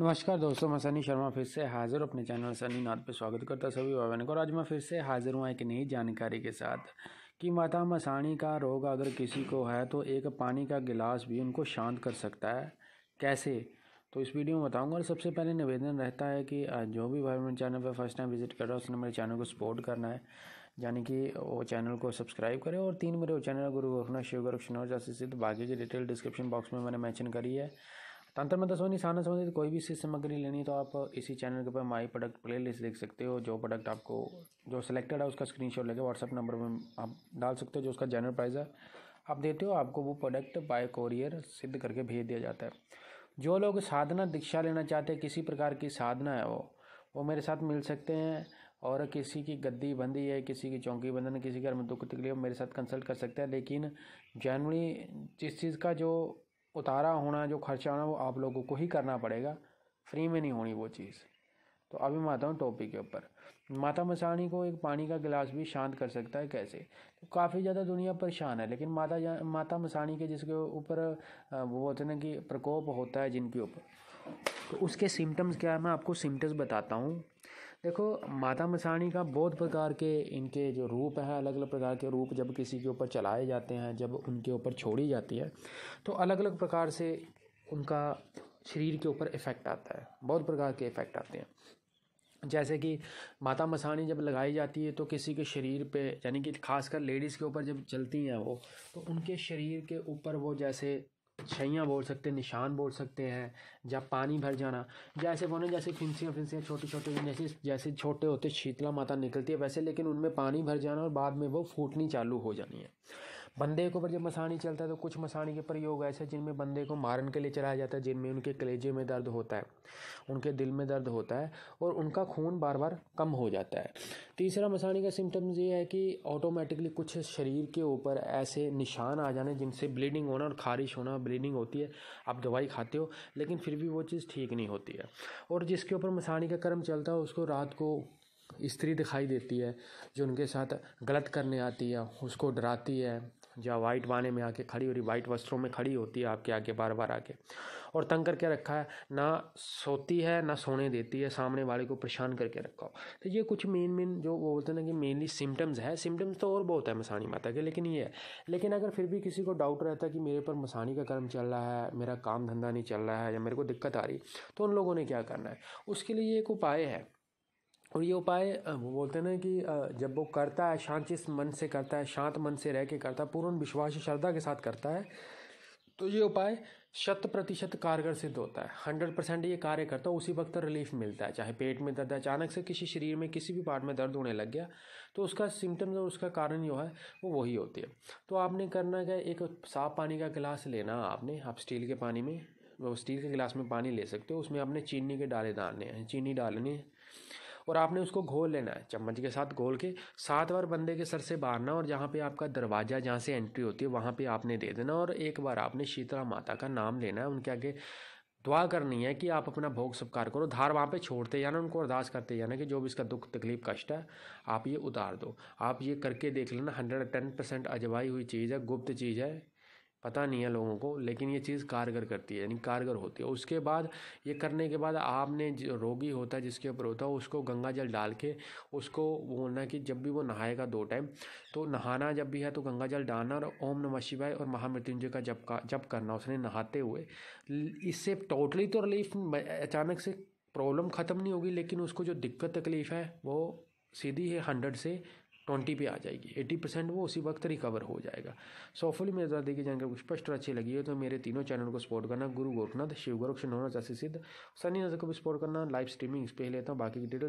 नमस्कार दोस्तों मैं सनी शर्मा फिर से हाजिर अपने चैनल सनी नाथ पर स्वागत करता सभी बहनों को और आज मैं फिर से हाजिर हुआ एक नई जानकारी के साथ कि माता मसानी का रोग अगर किसी को है तो एक पानी का गिलास भी उनको शांत कर सकता है कैसे तो इस वीडियो में बताऊंगा और सबसे पहले निवेदन रहता है कि जो भी भाई मेरे चैनल पर फर्स्ट टाइम विजिट कर रहा है उसने मेरे चैनल को सपोर्ट करना है यानी कि वो चैनल को सब्सक्राइब करें और तीन मेरे चैनल गुरु गोरखनाथ शिव गोरक्षनाथ जैसे सिद्ध बाकी की डिटेल डिस्क्रिप्शन बॉक्स में मैंने मैंशन करी है तंत्र में सोनी साना संबंधित कोई भी चीज़ सामग्री लेनी तो आप इसी चैनल के ऊपर माई प्रोडक्ट प्ले लिस्ट देख सकते हो जो प्रोडक्ट आपको जो सिलेक्टेड है उसका स्क्रीनशॉट लेके व्हाट्सअप नंबर में आप डाल सकते हो जो उसका जनरल प्राइस है आप देते हो आपको वो प्रोडक्ट बाय कोरियर सिद्ध करके भेज दिया जाता है जो लोग साधना दीक्षा लेना चाहते हैं किसी प्रकार की साधना है वो वो मेरे साथ मिल सकते हैं और किसी की गद्दी बंदी है किसी की चौकी बंधन किसी के घर में दुख तकलीफ मेरे साथ कंसल्ट कर सकते हैं लेकिन जनवरी जिस चीज़ का जो उतारा होना जो खर्चा होना वो आप लोगों को ही करना पड़ेगा फ्री में नहीं होनी वो चीज़ तो अभी मैं आता हूँ टॉपिक के ऊपर माता मसानी को एक पानी का गिलास भी शांत कर सकता है कैसे तो काफ़ी ज़्यादा दुनिया परेशान है लेकिन माता माता मसानी के जिसके ऊपर वो होते ना कि प्रकोप होता है जिनके ऊपर तो उसके सिम्टम्स क्या है मैं आपको सिम्टम्स बताता हूँ देखो माता मसाणी का बहुत प्रकार के इनके जो रूप हैं अलग अलग प्रकार के रूप जब किसी के ऊपर चलाए जाते हैं जब उनके ऊपर छोड़ी जाती है तो अलग अलग प्रकार से उनका शरीर के ऊपर इफ़ेक्ट आता है बहुत प्रकार के इफ़ेक्ट आते हैं जैसे कि माता मसानी जब लगाई जाती है तो किसी के शरीर पे यानी कि खासकर लेडीज़ के ऊपर जब चलती हैं वो तो उनके शरीर के ऊपर वो जैसे छैया बोल सकते हैं निशान बोल सकते हैं या पानी भर जाना जैसे बोने जैसे फिंसियाँ फिंसियाँ छोटी छोटी जैसे जैसे छोटे होते शीतला माता निकलती है वैसे लेकिन उनमें पानी भर जाना और बाद में वो फूटनी चालू हो जानी है बंदे के ऊपर जब मसानी चलता है तो कुछ मसानी के प्रयोग ऐसे जिनमें बंदे को मारने के लिए चलाया जाता है जिनमें उनके कलेजे में दर्द होता है उनके दिल में दर्द होता है और उनका खून बार बार कम हो जाता है तीसरा मसानी का सिम्टम्स ये है कि ऑटोमेटिकली कुछ शरीर के ऊपर ऐसे निशान आ जाने जिनसे ब्लीडिंग होना और खारिश होना ब्लीडिंग होती है आप दवाई खाते हो लेकिन फिर भी वो चीज़ ठीक नहीं होती है और जिसके ऊपर मसानी का कर्म चलता है उसको रात को स्त्री दिखाई देती है जो उनके साथ गलत करने आती है उसको डराती है या वाइट बाने में आके खड़ी हो रही वाइट वस्त्रों में खड़ी होती है आपके आगे बार बार आके और तंग करके रखा है ना सोती है ना सोने देती है सामने वाले को परेशान करके रखा हो तो ये कुछ मेन मेन जो वो बोलते हैं ना कि मेनली सिम्टम्स है सिम्टम्स तो और बहुत है मसानी माता के लेकिन ये है लेकिन अगर फिर भी किसी को डाउट रहता है कि मेरे पर मसानी का कर्म चल रहा है मेरा काम धंधा नहीं चल रहा है या मेरे को दिक्कत आ रही तो उन लोगों ने क्या करना है उसके लिए एक उपाय है और ये उपाय वो बोलते हैं ना कि जब वो करता है शांत मन से करता है शांत मन से रह के करता है पूर्ण विश्वास श्रद्धा के साथ करता है तो ये उपाय शत प्रतिशत कारगर सिद्ध होता है हंड्रेड परसेंट ये कार्य करता है उसी वक्त रिलीफ मिलता है चाहे पेट में दर्द अचानक से किसी शरीर में किसी भी पार्ट में दर्द होने लग गया तो उसका सिम्टम्स और उसका कारण जो है वो वही होती है तो आपने करना क्या एक साफ पानी का गिलास लेना आपने आप स्टील के पानी में स्टील के गिलास में पानी ले सकते हो उसमें आपने चीनी के डाले डालने हैं चीनी डालनी है और आपने उसको घोल लेना है चम्मच के साथ घोल के सात बार बंदे के सर से बारना और जहाँ पे आपका दरवाज़ा जहाँ से एंट्री होती है वहाँ पे आपने दे देना और एक बार आपने शीतला माता का नाम लेना है उनके आगे दुआ करनी है कि आप अपना भोग स्वीकार करो धार वहाँ पे छोड़ते जाना उनको अरदास करते जाना कि जो भी इसका दुख तकलीफ कष्ट है आप ये उतार दो आप ये करके देख लेना हंड्रेड टेन परसेंट अजवाई हुई चीज़ है गुप्त चीज़ है पता नहीं है लोगों को लेकिन ये चीज़ कारगर करती है यानी कारगर होती है उसके बाद ये करने के बाद आपने जो रोगी होता है जिसके ऊपर होता है उसको गंगा जल डाल के उसको बोलना कि जब भी वो नहाएगा दो टाइम तो नहाना जब भी है तो गंगा जल डालना और ओम नमः शिवाय और महामृत्युंजय का जब का जब करना उसने नहाते हुए इससे टोटली तो रिलीफ अचानक से प्रॉब्लम ख़त्म नहीं होगी लेकिन उसको जो दिक्कत तकलीफ़ है वो सीधी है हंड्रेड से ट्वेंटी पे आ जाएगी एट्टी परसेंट वो उसी वक्त रिकवर हो जाएगा सो मेरे दादी की जानकारी स्पष्ट और अच्छी लगी है तो मेरे तीनों चैनल को सपोर्ट करना गुरु गोरखनाथ शिव गोरक्ष नोना चासी सिद्ध सनी नजर को भी सपोर्ट करना लाइव स्ट्रीमिंग इस पर लेता हूँ बाकी की डिटेल